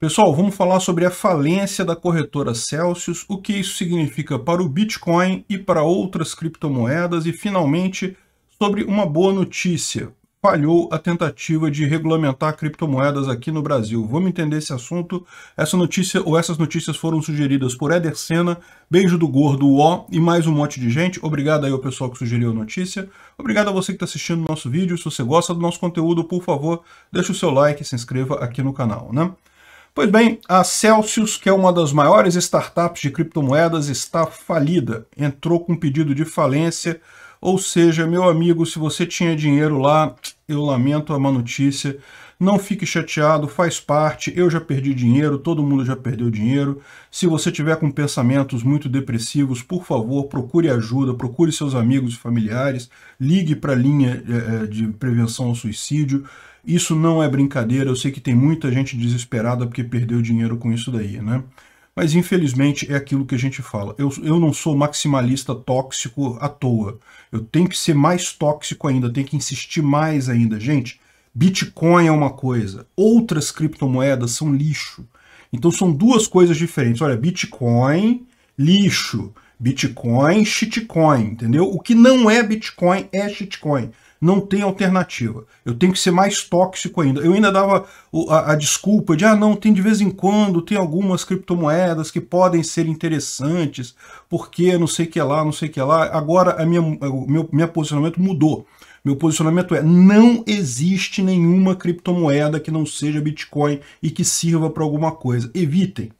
Pessoal, vamos falar sobre a falência da corretora Celsius, o que isso significa para o Bitcoin e para outras criptomoedas e, finalmente, sobre uma boa notícia. Falhou a tentativa de regulamentar criptomoedas aqui no Brasil. Vamos entender esse assunto. Essa notícia ou essas notícias foram sugeridas por Eder Senna, Beijo do Gordo, O e mais um monte de gente. Obrigado aí ao pessoal que sugeriu a notícia. Obrigado a você que está assistindo o nosso vídeo. Se você gosta do nosso conteúdo, por favor, deixe o seu like e se inscreva aqui no canal, né? Pois bem, a Celsius, que é uma das maiores startups de criptomoedas, está falida. Entrou com pedido de falência, ou seja, meu amigo, se você tinha dinheiro lá, eu lamento a má notícia, não fique chateado, faz parte. Eu já perdi dinheiro, todo mundo já perdeu dinheiro. Se você tiver com pensamentos muito depressivos, por favor, procure ajuda, procure seus amigos e familiares, ligue para a linha eh, eh, de prevenção ao suicídio. Isso não é brincadeira, eu sei que tem muita gente desesperada porque perdeu dinheiro com isso daí, né? Mas infelizmente é aquilo que a gente fala. Eu, eu não sou maximalista tóxico à toa. Eu tenho que ser mais tóxico ainda, tenho que insistir mais ainda. Gente, Bitcoin é uma coisa, outras criptomoedas são lixo. Então são duas coisas diferentes. Olha, Bitcoin, lixo. Bitcoin, shitcoin, entendeu? O que não é Bitcoin é shitcoin. Não tem alternativa. Eu tenho que ser mais tóxico ainda. Eu ainda dava a, a, desculpa de, ah, não, tem de vez em quando, tem algumas criptomoedas que podem ser interessantes, porque não sei o que lá, não sei o que lá. Agora a minha, meu, meu posicionamento mudou. Meu posicionamento é: não existe nenhuma criptomoeda que não seja Bitcoin e que sirva para alguma coisa. Evitem.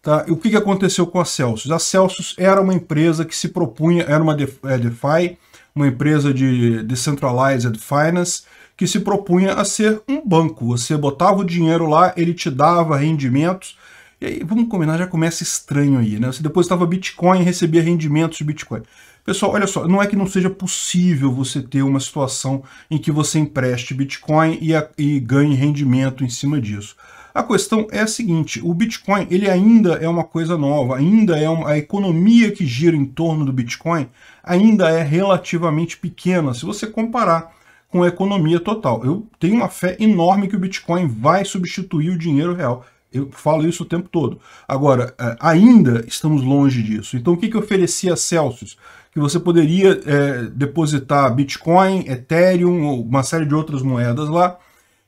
Tá? E o que, que aconteceu com a Celsius? A Celsius era uma empresa que se propunha, era uma é, DeFi, uma empresa de Decentralized Finance, que se propunha a ser um banco. Você botava o dinheiro lá, ele te dava rendimentos. E aí, vamos combinar, já começa estranho aí, né? Você depositava Bitcoin e recebia rendimentos de Bitcoin. Pessoal, olha só, não é que não seja possível você ter uma situação em que você empreste Bitcoin e, a, e ganhe rendimento em cima disso. A questão é a seguinte, o Bitcoin ele ainda é uma coisa nova, ainda é uma, a economia que gira em torno do Bitcoin ainda é relativamente pequena, se você comparar com a economia total. Eu tenho uma fé enorme que o Bitcoin vai substituir o dinheiro real. Eu falo isso o tempo todo. Agora, eh, ainda estamos longe disso. Então, o que, que oferecia a Celsius? que você poderia é, depositar Bitcoin, Ethereum, ou uma série de outras moedas lá,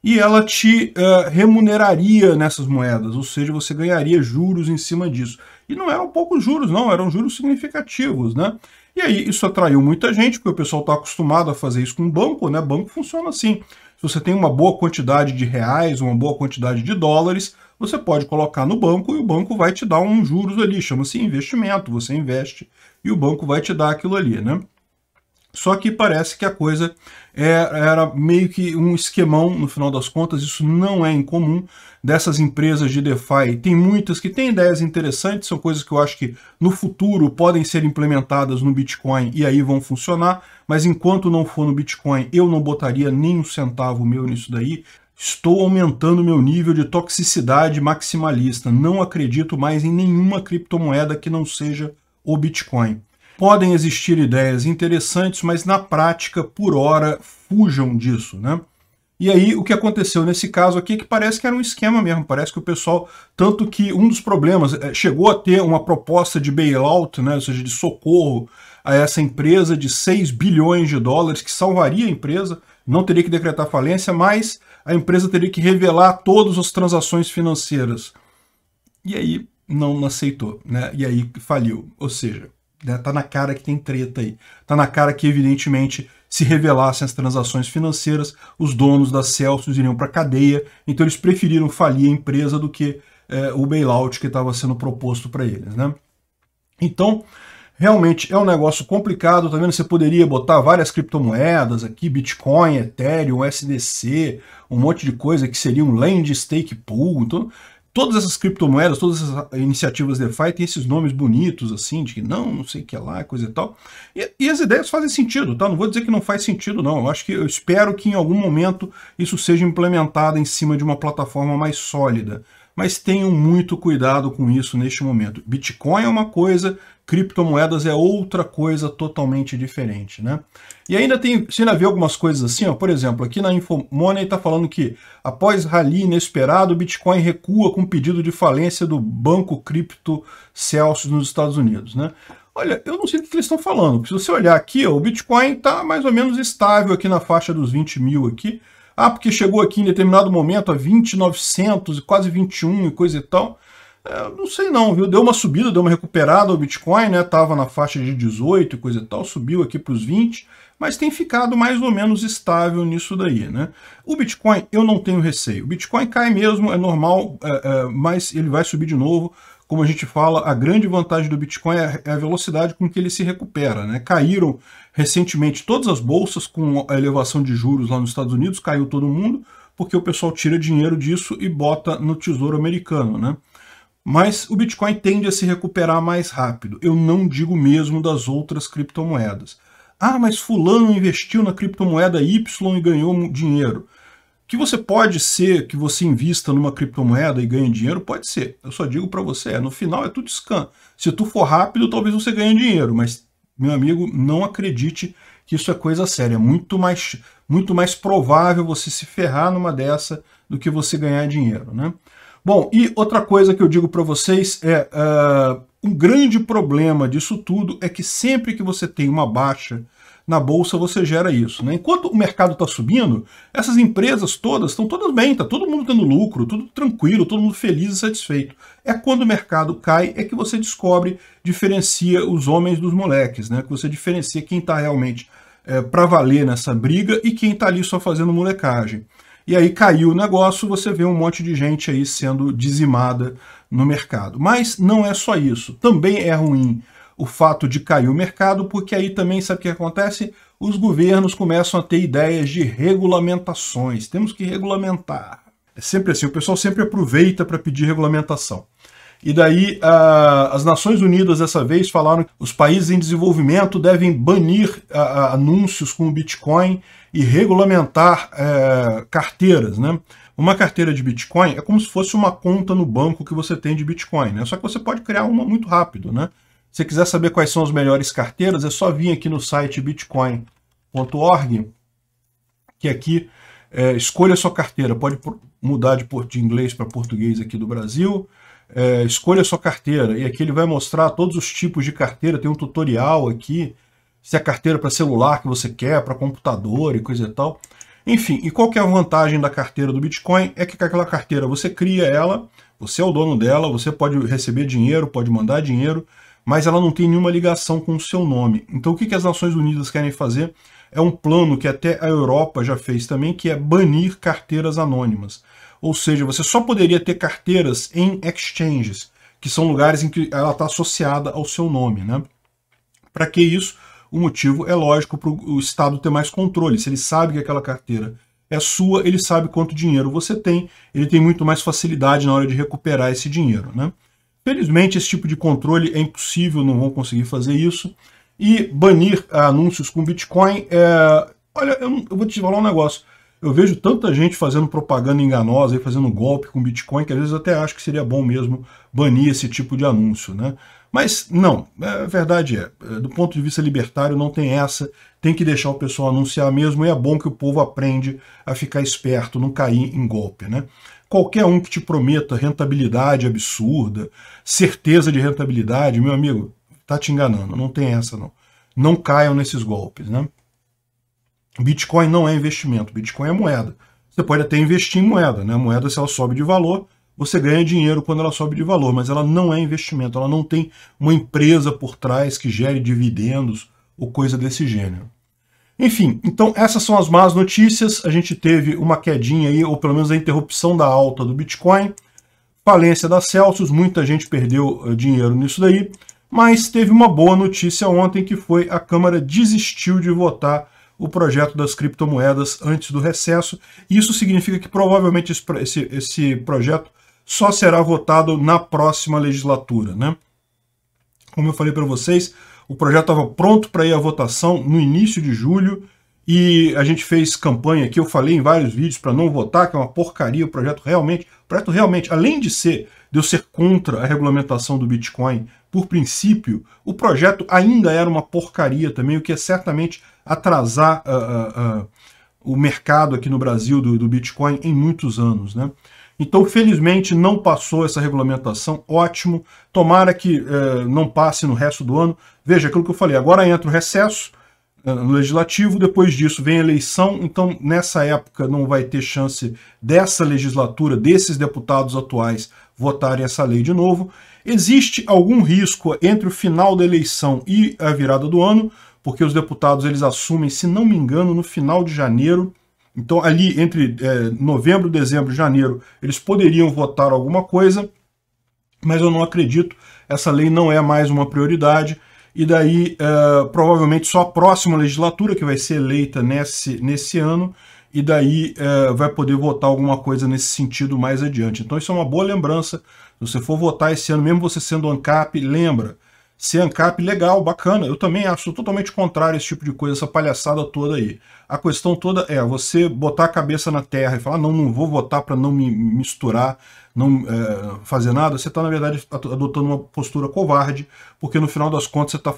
e ela te uh, remuneraria nessas moedas, ou seja, você ganharia juros em cima disso. E não eram poucos juros, não, eram juros significativos, né? E aí isso atraiu muita gente, porque o pessoal está acostumado a fazer isso com banco, né? Banco funciona assim. Se você tem uma boa quantidade de reais, uma boa quantidade de dólares, você pode colocar no banco e o banco vai te dar um juros ali, chama-se investimento, você investe e o banco vai te dar aquilo ali, né? Só que parece que a coisa é, era meio que um esquemão, no final das contas, isso não é incomum dessas empresas de DeFi. Tem muitas que têm ideias interessantes, são coisas que eu acho que no futuro podem ser implementadas no Bitcoin e aí vão funcionar, mas enquanto não for no Bitcoin, eu não botaria nem um centavo meu nisso daí. Estou aumentando meu nível de toxicidade maximalista. Não acredito mais em nenhuma criptomoeda que não seja o Bitcoin. Podem existir ideias interessantes, mas na prática, por hora, fujam disso, né? E aí, o que aconteceu nesse caso aqui é que parece que era um esquema mesmo, parece que o pessoal, tanto que um dos problemas, eh, chegou a ter uma proposta de bailout, né, ou seja, de socorro a essa empresa de 6 bilhões de dólares, que salvaria a empresa, não teria que decretar falência, mas a empresa teria que revelar todas as transações financeiras. E aí, não aceitou, né? E aí faliu. Ou seja, né, tá na cara que tem treta aí. Tá na cara que, evidentemente, se revelassem as transações financeiras, os donos da Celsius iriam para cadeia. Então eles preferiram falir a empresa do que é, o bailout que estava sendo proposto para eles, né? Então, realmente é um negócio complicado, tá vendo? Você poderia botar várias criptomoedas aqui, Bitcoin, Ethereum, SDC, um monte de coisa que seria um land stake pool. Então, todas essas criptomoedas, todas essas iniciativas DeFi têm esses nomes bonitos, assim, de que não, não sei o que é lá, coisa e tal. E, e, as ideias fazem sentido, tá? Não vou dizer que não faz sentido, não. Eu acho que eu espero que em algum momento isso seja implementado em cima de uma plataforma mais sólida. Mas tenham muito cuidado com isso neste momento. Bitcoin é uma coisa, criptomoedas é outra coisa totalmente diferente, né? E ainda tem, você ainda vê algumas coisas assim, ó, por exemplo, aqui na Infomoney está falando que após rally inesperado, o Bitcoin recua com pedido de falência do banco cripto Celsius nos Estados Unidos, né? Olha, eu não sei do que eles estão falando. Se você olhar aqui, ó, o Bitcoin está mais ou menos estável aqui na faixa dos 20 mil aqui. Ah, porque chegou aqui em determinado momento a 20.900 e quase 21 e coisa e tal. É, não sei não, viu? Deu uma subida, deu uma recuperada o Bitcoin, né? Tava na faixa de 18 e coisa e tal, subiu aqui para os 20, mas tem ficado mais ou menos estável nisso daí, né? O Bitcoin, eu não tenho receio. O Bitcoin cai mesmo, é normal, é, é, mas ele vai subir de novo. Como a gente fala, a grande vantagem do Bitcoin é a é velocidade com que ele se recupera, né? Caíram recentemente todas as bolsas com a elevação de juros lá nos Estados Unidos, caiu todo mundo, porque o pessoal tira dinheiro disso e bota no Tesouro Americano, né? Mas o Bitcoin tende a se recuperar mais rápido. Eu não digo mesmo das outras criptomoedas. Ah, mas fulano investiu na criptomoeda Y e ganhou dinheiro. Que você pode ser que você invista numa criptomoeda e ganhe dinheiro? Pode ser. Eu só digo para você, é, no final é tudo scan. Se tu for rápido, talvez você ganhe dinheiro, mas, meu amigo, não acredite que isso é coisa séria. É muito mais, muito mais provável você se ferrar numa dessa do que você ganhar dinheiro, né? Bom, e outra coisa que eu digo para vocês é uh, um grande problema disso tudo é que sempre que você tem uma baixa na bolsa você gera isso. Né? Enquanto o mercado está subindo, essas empresas todas estão todas bem, está todo mundo tendo lucro, tudo tranquilo, todo mundo feliz e satisfeito. É quando o mercado cai é que você descobre, diferencia os homens dos moleques, né? que você diferencia quem está realmente é, para valer nessa briga e quem está ali só fazendo molecagem. E aí caiu o negócio, você vê um monte de gente aí sendo dizimada no mercado. Mas não é só isso. Também é ruim o fato de cair o mercado, porque aí também sabe o que acontece? Os governos começam a ter ideias de regulamentações. Temos que regulamentar. É sempre assim, o pessoal sempre aproveita para pedir regulamentação. E daí a, as Nações Unidas dessa vez falaram que os países em desenvolvimento devem banir a, anúncios com o Bitcoin e regulamentar é, carteiras, né? Uma carteira de Bitcoin é como se fosse uma conta no banco que você tem de Bitcoin, né? Só que você pode criar uma muito rápido, né? Se quiser saber quais são as melhores carteiras, é só vir aqui no site bitcoin.org, que aqui é, escolha a sua carteira. Pode mudar de, de inglês para português aqui do Brasil é, escolha sua carteira. E aqui ele vai mostrar todos os tipos de carteira, tem um tutorial aqui, se é carteira para celular que você quer, para computador e coisa e tal. Enfim, e qual que é a vantagem da carteira do Bitcoin? É que aquela carteira você cria ela, você é o dono dela, você pode receber dinheiro, pode mandar dinheiro, mas ela não tem nenhuma ligação com o seu nome. Então o que, que as Nações Unidas querem fazer? É um plano que até a Europa já fez também, que é banir carteiras anônimas. Ou seja, você só poderia ter carteiras em exchanges, que são lugares em que ela está associada ao seu nome. Né? Para que isso? O motivo é lógico para o Estado ter mais controle. Se ele sabe que aquela carteira é sua, ele sabe quanto dinheiro você tem, ele tem muito mais facilidade na hora de recuperar esse dinheiro. Né? Felizmente, esse tipo de controle é impossível, não vão conseguir fazer isso. E banir anúncios com Bitcoin, é... olha, eu, vou te falar um negócio. Eu vejo tanta gente fazendo propaganda enganosa e fazendo golpe com Bitcoin que às vezes até acho que seria bom mesmo banir esse tipo de anúncio, né? Mas não, a é verdade é. é, do ponto de vista libertário não tem essa, tem que deixar o pessoal anunciar mesmo e é bom que o povo aprende a ficar esperto, não cair em golpe, né? Qualquer um que te prometa rentabilidade absurda, certeza de rentabilidade, meu amigo, tá te enganando, não tem essa não. Não caiam nesses golpes, né? Bitcoin não é investimento, Bitcoin é moeda. Você pode até investir em moeda, né? A moeda, se ela sobe de valor, você ganha dinheiro quando ela sobe de valor, mas ela não é investimento, ela não tem uma empresa por trás que gere dividendos ou coisa desse gênero. Enfim, então essas são as más notícias. A gente teve uma quedinha aí, ou pelo menos a interrupção da alta do Bitcoin, falência da Celsius, muita gente perdeu eh, dinheiro nisso daí, mas teve uma boa notícia ontem que foi a Câmara desistiu de votar o projeto das criptomoedas antes do recesso. Isso significa que provavelmente esse, esse projeto só será votado na próxima legislatura. Né? Como eu falei para vocês, o projeto estava pronto para ir à votação no início de julho e a gente fez campanha aqui, eu falei em vários vídeos para não votar, que é uma porcaria, o projeto realmente, o projeto realmente, além de ser de eu ser contra a regulamentação do Bitcoin por princípio, o projeto ainda era uma porcaria também, o que é certamente atrasar uh, uh, uh, o mercado aqui no Brasil do, do Bitcoin em muitos anos. Né? Então, felizmente, não passou essa regulamentação, ótimo. Tomara que eh, não passe no resto do ano. Veja aquilo que eu falei, agora entra o recesso no legislativo, depois disso vem a eleição, então nessa época não vai ter chance dessa legislatura, desses deputados atuais votarem essa lei de novo, Existe algum risco entre o final da eleição e a virada do ano, porque os deputados eles assumem, se não me engano, no final de janeiro. Então, ali entre é, novembro, dezembro e janeiro, eles poderiam votar alguma coisa, mas eu não acredito. Essa lei não é mais uma prioridade e daí uh, provavelmente só a próxima legislatura que vai ser eleita nesse, nesse ano e daí uh, vai poder votar alguma coisa nesse sentido mais adiante. Então isso é uma boa lembrança se você for votar esse ano, mesmo você sendo ANCAP, lembra, Ser ANCAP, legal, bacana. Eu também acho totalmente contrário esse tipo de coisa, essa palhaçada toda aí. A questão toda é você botar a cabeça na terra e falar, ah, não, não vou votar para não me misturar, não é, fazer nada. Você está, na verdade, adotando uma postura covarde, porque no final das contas você tá,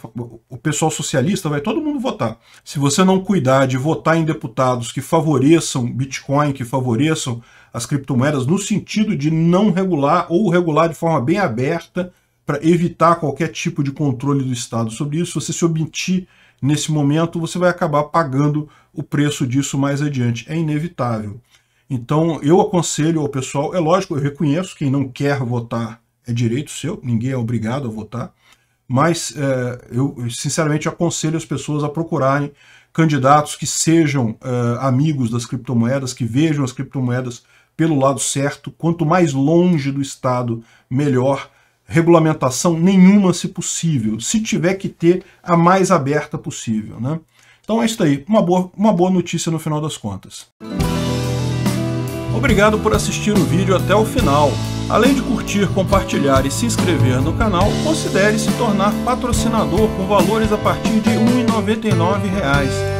o pessoal socialista vai todo mundo votar. Se você não cuidar de votar em deputados que favoreçam Bitcoin, que favoreçam as criptomoedas, no sentido de não regular ou regular de forma bem aberta, para evitar qualquer tipo de controle do Estado sobre isso. Se você se omitir nesse momento, você vai acabar pagando o preço disso mais adiante. É inevitável. Então, eu aconselho ao pessoal, é lógico, eu reconheço, quem não quer votar é direito seu, ninguém é obrigado a votar, mas é, eu sinceramente aconselho as pessoas a procurarem candidatos que sejam é, amigos das criptomoedas, que vejam as criptomoedas pelo lado certo, quanto mais longe do Estado, melhor, regulamentação nenhuma, se possível. Se tiver que ter, a mais aberta possível. Né? Então é isso aí. Uma boa, uma boa notícia no final das contas. Obrigado por assistir o vídeo até o final. Além de curtir, compartilhar e se inscrever no canal, considere se tornar patrocinador com valores a partir de R$ 1,99